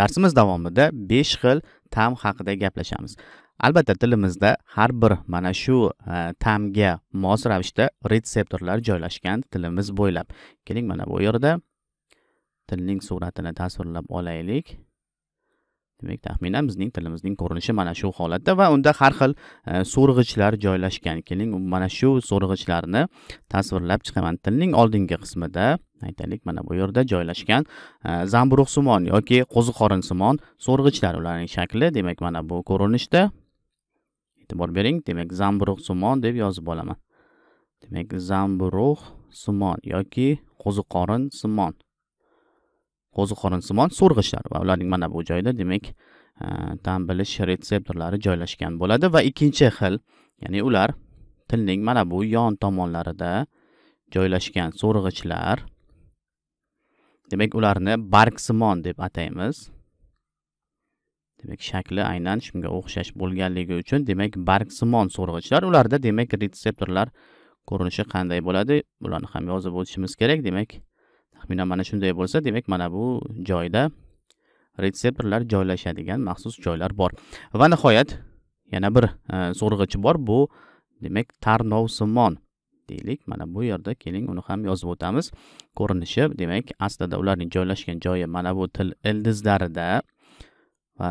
darsimiz davomida besh xil ta'm haqida gaplashamiz albatta tilimizda har bir mana shu e, ta'mga mos ravishda retseptorlar joylashgan tilimiz bo'ylab keling mana bu yerda tilning suratini tasvirlab olaylik demak taxminan bizning tilimizning ko'rinishi mana shu holatda va unda har xil e, so'rg'ichlar joylashgan keling mana shu so'rg'ichlarni tasvirlab chiqaman tilning oldingi qismida aytaylik mana bu yerda joylashgan e, zamburug'simon yoki qo'ziqorinsimon so'rg'ichlar ularning shakli demak mana bu ko'rinishda e'tibor bering demak zamburug'simon deb yozib olaman demak zamburug' simon yoki qo'ziqorin simon qo'ziqorinsimon so'rg'ichlar va ularning mana bu joyida demak e, tan bilish retseptorlari joylashgan bo'ladi va ikkinchi xil ya'ni ular tilning mana bu yon tomonlarida joylashgan so'rg'ichlar demak ularni barksimon deb ataymiz demak shakli aynan shunga o'xshash bo'lganligi uchun demak barksimon so'rg'ichlar ularda demak retseptorlar ko'rinishi qanday bo'ladi bularni ham yozib o'tishimiz kerak demak taxminan mana shunday bo'lsa demak mana bu joyda retseptorlar joylashadigan maxsus joylar bor va nihoyat yana bir e, so'rg'ich bor bu demak tarnovsimon deylik mana bu yerda keling uni ham yozib o'tamiz ko'rinishi demak aslida ularning joylashgan joyi mana bu til ildizlarida va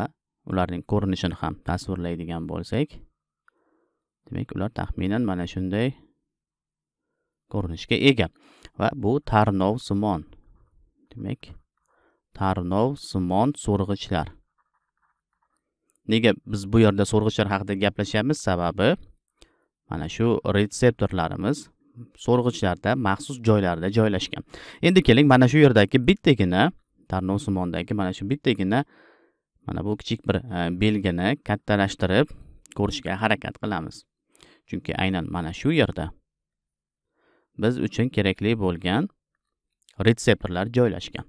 ularning ko'rinishini ham tasvirlaydigan bo'lsak demak ular taxminan mana shunday ko'rinishga ega va bu tarnov simon demak tarnov simon so'rg'ichlar nega biz bu yerda so'rg'ichlar haqida gaplashyapmiz sababi mana shu retseptorlarimiz so'rg'ichlarda maxsus joylarda joylashgan endi keling mana shu yerdagi bittagina simondagi mana shu bittagina mana bu kichik bir e, belgini kattalashtirib ko'rishga harakat qilamiz chunki aynan mana shu yerda biz uchun kerakli bo'lgan retseptorlar joylashgan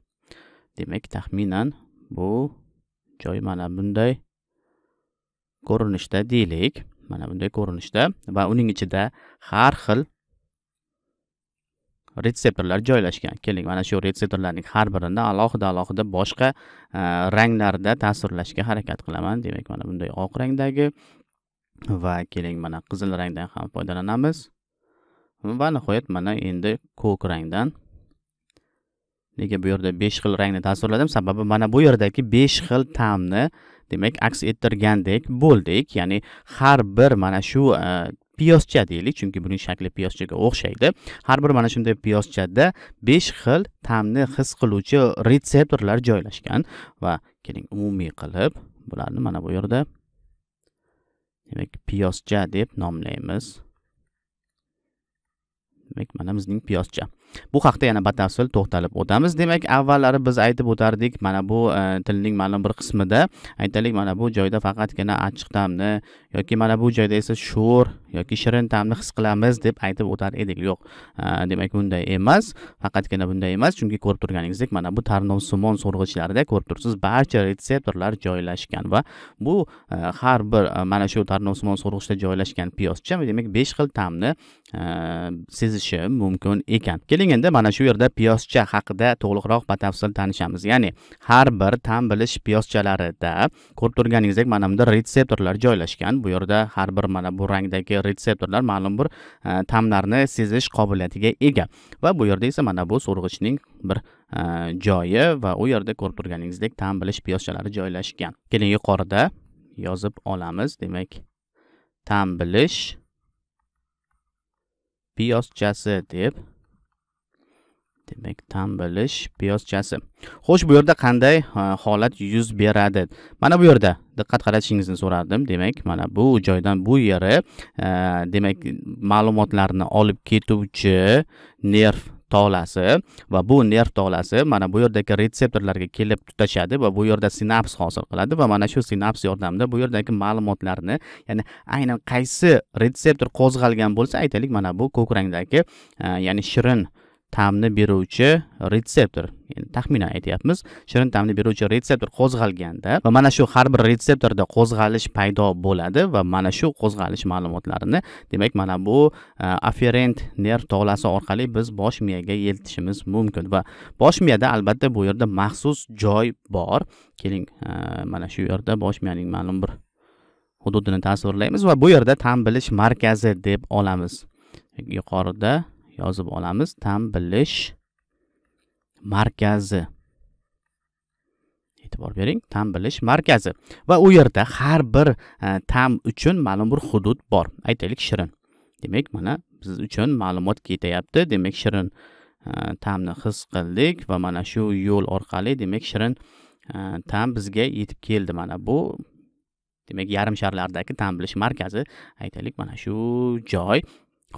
demak taxminan bu joy mana bunday ko'rinishda deylik mana bunday ko'rinishda va uning ichida har xil retseptorlar joylashgan keling mana shu retseptorlarning har birini alohida alohida boshqa e, ranglarda tasvirlashga harakat qilaman demak mana bunday oq rangdagi va keling mana qizil rangdan ham foydalanamiz va nihoyat mana endi ko'k rangdan nega bu yerda besh xil rangni tasvirladim sababi mana bu yerdagi besh xil ta'mni demak aks ettirgandek bo'ldik ya'ni har bir mana shu e, piyozcha deylik chunki buning shakli piyozchaga o'xshaydi har bir mana shunday piyozchada besh xil ta'mni his qiluvchi retseptorlar joylashgan va keling umumiy qilib bularni mana bu yerda demak piyozcha deb nomlaymiz demak mana bizning piyozcha bu haqda yana batafsil to'xtalib o'tamiz demak avvallari biz aytib o'tardik mana bu e, tilning ma'lum bir qismida aytaylik mana bu joyda faqatgina achchiq ta'mni yoki mana bu joyda esa sho'r yoki shirin ta'mni his qilamiz deb aytib o'tar edik yo'q e, demak bunday emas faqatgina bunday emas chunki ko'rib turganingizdek mana bu sumon so'rg'ichlarida ko'rib turibsiz barcha retseptorlar joylashgan va bu e, har bir e, mana shu sumon so'rg'ichda joylashgan piyozcha demak besh xil ta'mni sezishi mumkin ekan keling keling endi mana shu yerda piyozcha haqida to'liqroq batafsil tanishamiz ya'ni har bir ta'm bilish piyozchalarida ko'rib turganingizdek mana bunda retseptorlar joylashgan bu yerda har bir mana bu rangdagi retseptorlar ma'lum bir e, ta'mlarni sezish qobiliyatiga ega va bu yerda esa mana bu so'rg'ichning bir e, joyi va u yerda ko'rib turganingizdek ta'm bilish piyozchalari joylashgan keling yuqorida yozib olamiz demak ta'm bilish piyozchasi deb demak tan bilish piyozchasi xo'sh bu yerda qanday holat yuz beradi mana bu yerda diqqat qaratishingizni so'radim demak mana bu joydan bu yeri demak ma'lumotlarni olib ketuvchi nerv tolasi va bu nerv tolasi mana bu yerdagi retseptorlarga kelib tutashadi va bu yerda sinaps hosil qiladi va mana shu sinaps yordamida bu yerdagi ma'lumotlarni ya'ni aynan qaysi retseptor qo'zg'algan bo'lsa aytaylik mana bu ko'krakdagi ya'ni shirin ta'mni beruvchi retseptor yani taxminan aytyapmiz shirin ta'mni beruvchi retseptor qo'zg'alganda va mana shu har bir retseptorda qo'zg'alish paydo bo'ladi va mana shu qo'zg'alish ma'lumotlarini demak mana bu e, aferent nerv tolasi orqali biz bosh miyaga eltishimiz mumkin va bosh miyada albatta bu yerda maxsus joy bor keling e, mana shu yerda bosh miyaning ma'lum bir hududini tasvirlaymiz va bu yerda ta'm bilish markazi deb olamiz yuqorida yozib olamiz tam bilish markazi e'tibor bering tam bilish markazi va u yerda har bir e, tam uchun ma'lum bir hudud bor aytaylik shirin demak mana biz uchun ma'lumot ketyapti demak shirin e, tamni his qildik va mana shu yo'l orqali demak shirin e, tam bizga yetib keldi mana bu demak yarim sharlardagi tam bilish markazi aytaylik mana shu joy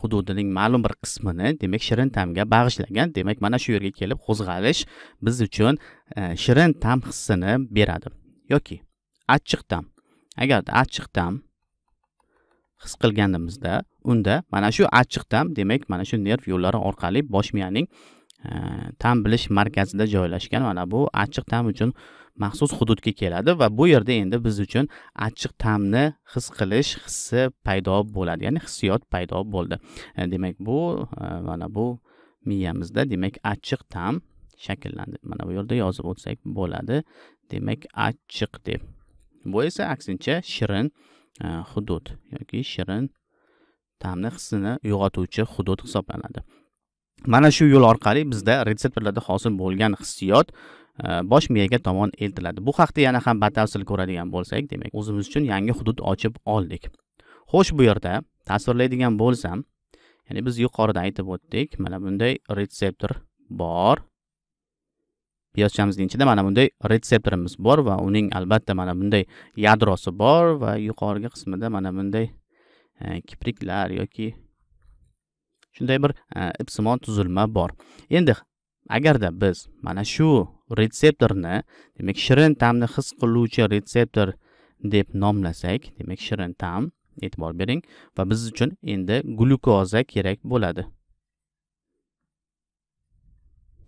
hududining ma'lum bir qismini demak shirin tamga bag'ishlagan demak mana shu yerga kelib qo'zg'alish biz uchun e, shirin tam hissini beradi yoki achchiq tam agarda achchiq tam his qilganimizda unda mana shu achchiq tam demak mana shu nerv yo'llari orqali bosh miyaning e, tam bilish markazida joylashgan mana bu achchiq tam uchun maxsus hududga keladi va bu yerda endi biz uchun achchiq ta'mni his qilish hissi paydo bo'ladi ya'ni hissiyot paydo bo'ldi e, demak bu e, mana bu miyamizda demak achchiq ta'm shakllandi mana bu yerda yozib o'tsak bo'ladi demak achchiq deb bu esa aksincha shirin e, hudud yoki shirin ta'mni hissini uyg'otuvchi hudud hisoblanadi mana shu yo'l orqali bizda retseptorlarda hosil bo'lgan hissiyot bosh miyaga tomon eltiladi bu haqda yana ham batafsil ko'radigan bo'lsak demak o'zimiz uchun yangi hudud ochib oldik xo'sh bu yerda tasvirlaydigan bo'lsam ya'ni biz yuqorida aytib o'tdik mana bunday retseptor bor yozchamizni ichida mana bunday retseptorimiz bor va uning albatta mana bunday yadrosi bor va yuqorgi qismida mana bunday e, kipriklar yoki shunday bir e, ipsimon tuzilma bor endi agarda biz mana shu retseptorni demak shirin ta'mni his qiluvchi retseptor deb nomlasak demak shirin ta'm e'tibor bering va biz uchun endi glyukoza kerak bo'ladi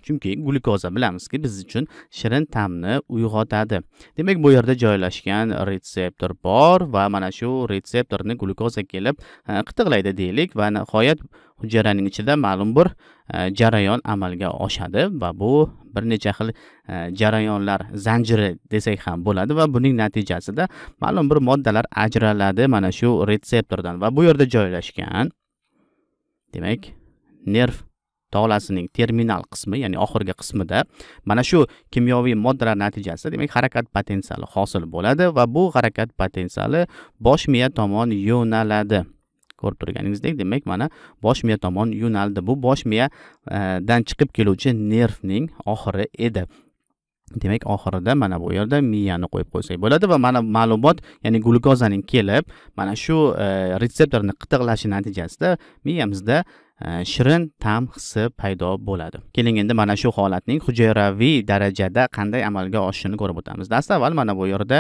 chunki glyukoza bilamizki biz uchun shirin ta'mni uyg'otadi demak bu yerda joylashgan retseptor bor va mana shu retseptorni glyukoza kelib e, qitiqlaydi deylik va nihoyat hujayraning ichida ma'lum bir e, jarayon amalga oshadi va bu bir necha xil e, jarayonlar zanjiri desak ham bo'ladi va buning natijasida ma'lum bir moddalar ajraladi mana shu retseptordan va bu yerda joylashgan demak nerv tolasining terminal qismi ya'ni oxirgi qismida mana shu kimyoviy moddalar natijasida demak harakat potensiali hosil bo'ladi va bu harakat potensiali bosh miya tomon yo'naladi ko'rib turganingizdek demak mana bosh miya tomon yo'naldi bu bosh miyadan e, chiqib keluvchi nervning oxiri edi demak oxirida mana bu yerda miyani qo'yib qo'ysak bo'ladi va mana ma'lumot ya'ni glyukozaning kelib mana shu e, retseptorni qitiqlashi natijasida miyamizda Э, shirin ta'm hissi paydo bo'ladi keling endi mana shu holatning hujayraviy darajada qanday amalga oshishini ko'rib o'tamiz dastavval mana bu yerda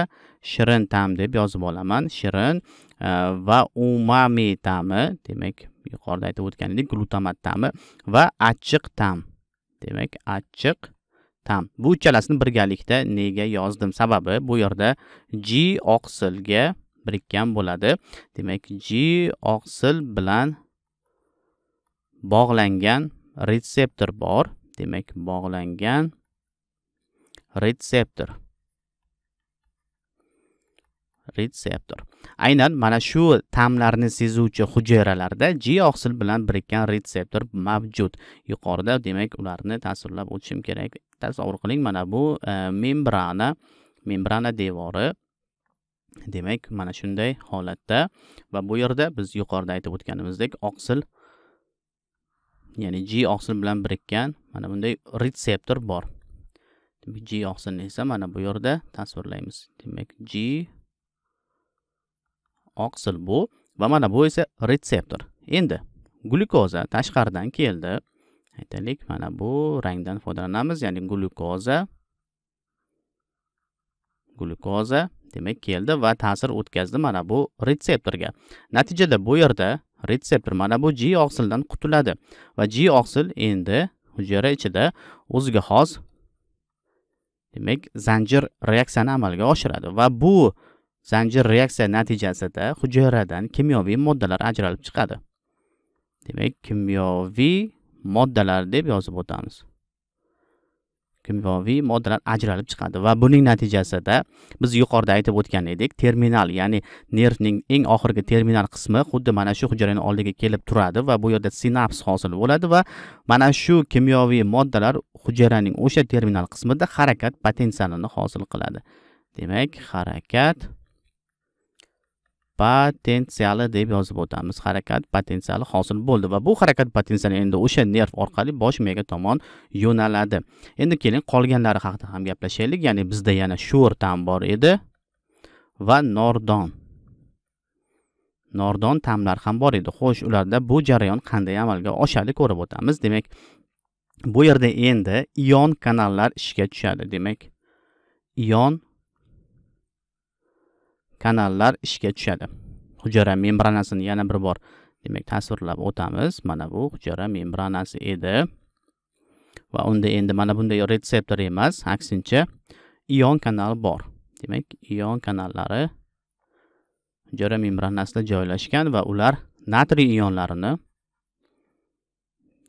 shirin ta'm deb yozib olaman shirin e, va umami ta'mi demak yuqorida aytib o'tganidek glutamat ta'mi va achchiq ta'm demak achchiq tam bu uchalasini birgalikda nega yozdim sababi bu yerda g oqsilga birikkan bo'ladi demak g oqsil bilan bog'langan retseptor bor demak bog'langan retseptor retseptor aynan mana shu ta'mlarni sezuvchi hujayralarda g oqsil bilan birikkan retseptor mavjud yuqorida demak ularni tasvirlab o'tishim kerak tasavvur qiling mana bu e, membrana membrana devori demak mana shunday holatda va bu yerda biz yuqorida aytib o'tganimizdek oqsil ya'ni g oqsil bilan birikkan mana bunday retseptor bor demak g oqsilni esa mana bu yerda tasvirlaymiz demak g oqsil bu va mana bu esa retseptor endi glyukoza tashqaridan keldi aytaylik mana bu rangdan foydalanamiz ya'ni glyukoza glyukoza demak keldi va ta'sir o'tkazdi mana bu retseptorga natijada bu yerda retseptor mana bu g oqsildan qutuladi va g oqsil endi hujayra ichida o'ziga xos demak zanjir reaksiyani amalga oshiradi va bu zanjir reaksiya natijasida hujayradan kimyoviy moddalar ajralib chiqadi demak kimyoviy moddalar deb yozib o'tamiz kimyoviy moddalar ajralib chiqadi va buning natijasida biz yuqorida aytib o'tgan edik terminal ya'ni nervning eng oxirgi terminal qismi xuddi mana shu hujayrani oldiga kelib turadi va bu yerda sinaps hosil bo'ladi va mana shu kimyoviy moddalar hujayraning o'sha terminal qismida harakat potensialini hosil qiladi demak harakat potensiali deb yozib o'tamiz harakat potensiali hosil bo'ldi va bu harakat potensiali endi o'sha nerv orqali bosh miyaga tomon yo'naladi endi keling qolganlari haqida ham gaplashaylik ya'ni bizda yana sho'r ta'm bor edi va nordon nordon ta'mlar ham bor edi xo'sh ularda bu jarayon qanday amalga oshadi ko'rib o'tamiz demak bu yerda endi ion kanallar ishga tushadi demak ion kanallar ishga tushadi hujayra membranasini yana bir bor demak tasvirlab o'tamiz mana bu hujayra membranasi edi va unda endi mana bunday retseptor emas aksincha ion kanal bor demak ion kanallari hujayra membranasida joylashgan va ular natriy ionlarini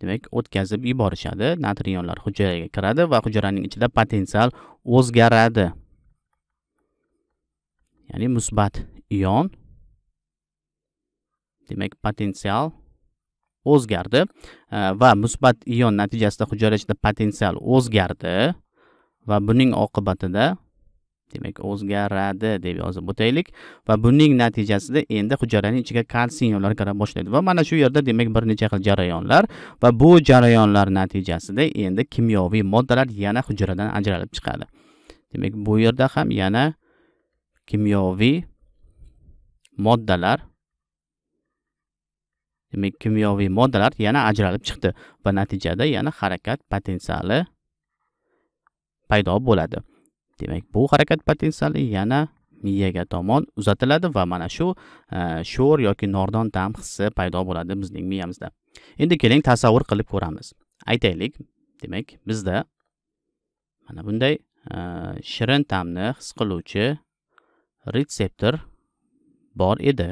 demak o'tkazib yuborishadi natriy ionlar hujayraga kiradi va hujayraning ichida potensial o'zgaradi ya'ni musbat ion demak potensial o'zgardi e, va musbat ion natijasida hujayra ichida potensial o'zgardi va buning oqibatida demak o'zgaradi deb yozib o'taylik va buning natijasida endi hujayraning ichiga kalsiy ionlar kira boshlaydi va mana shu yerda demak bir necha xil jarayonlar va bu jarayonlar natijasida endi kimyoviy moddalar yana hujayradan ajralib chiqadi demak bu yerda ham yana kimyoviy moddalar demak kimyoviy moddalar yana ajralib chiqdi va natijada yana harakat potensiali paydo bo'ladi demak bu harakat potensiali yana miyaga tomon uzatiladi va mana shu e, sho'r yoki nordon ta'm hissi paydo bo'ladi bizning miyamizda endi keling tasavvur qilib ko'ramiz aytaylik demak bizda mana bunday e, shirin ta'mni his qiluvchi retseptor bor edi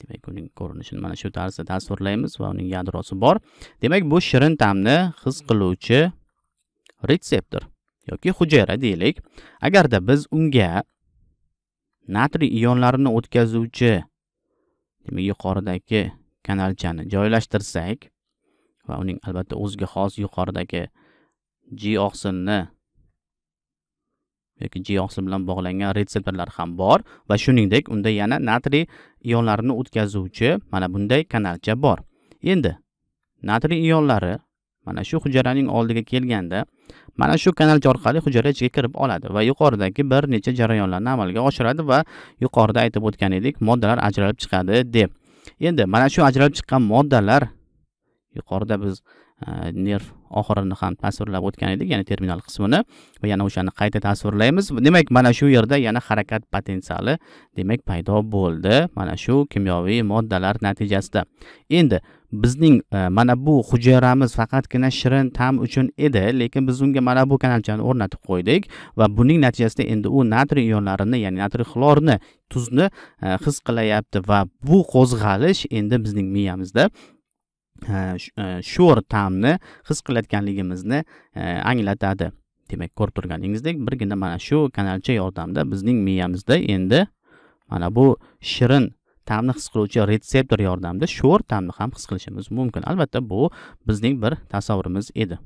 demak uning ko'rinishini mana shu tarzda tasvirlaymiz va uning yadrosi bor demak bu shirin ta'mni his qiluvchi retseptor yoki hujayra deylik agarda biz unga natriy ionlarini o'tkazuvchi demak yuqoridagi kanalchani joylashtirsak va uning albatta o'ziga xos yuqoridagi g oqsilni yoki g bilan bog'langan retseptorlar ham bor va shuningdek unda yana natriy ionlarini o'tkazuvchi mana bunday kanalcha bor endi natriy ionlari mana shu hujayraning oldiga kelganda mana shu kanalcha orqali hujayra ichiga kirib oladi va yuqoridagi bir necha jarayonlarni amalga oshiradi va yuqorida aytib o'tgan edik moddalar ajralib chiqadi deb endi mana shu ajralib chiqqan moddalar yuqorida biz e, nerv oxirini ham tasvirlab o'tgan edik ya'ni terminal qismini va yana o'shani qayta tasvirlaymiz demak mana shu yerda yana harakat potensiali demak paydo bo'ldi mana shu kimyoviy moddalar natijasida endi bizning e, mana bu hujayramiz faqatgina shirin ta'm uchun edi lekin biz unga mana bu kanalchani o'rnatib qo'ydik va buning natijasida endi u natriy ionlarini ya'ni natriy xlorni tuzni e, his qilyapti va bu qo'zg'alish endi bizning miyamizda E, sho'r ta'mni his qilayotganligimizni e, anglatadi demak ko'rib turganingizdek birgina mana shu kanalcha yordamida bizning miyamizda endi mana bu shirin ta'mni his qiluvchi retseptor yordamida sho'r ta'mni ham his qilishimiz mumkin albatta bu bizning bir tasavvurimiz edi